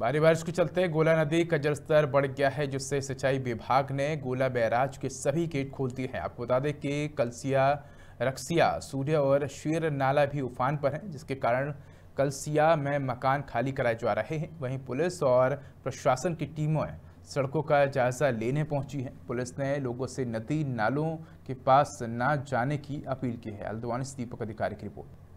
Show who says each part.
Speaker 1: भारी बारिश के चलते गोला नदी का जलस्तर बढ़ गया है जिससे सिंचाई विभाग ने गोला बैराज के सभी गेट खोल दिए हैं आपको बता दें कि कलसिया रक्सिया सूर्य और शेर नाला भी उफान पर हैं जिसके कारण कलसिया में मकान खाली कराए जा रहे हैं वहीं पुलिस और प्रशासन की टीमों सड़कों का जायजा लेने पहुंची है पुलिस ने लोगों से नदी नालों के पास न जाने की अपील की है अल्दवानिस दीपक अधिकारी की रिपोर्ट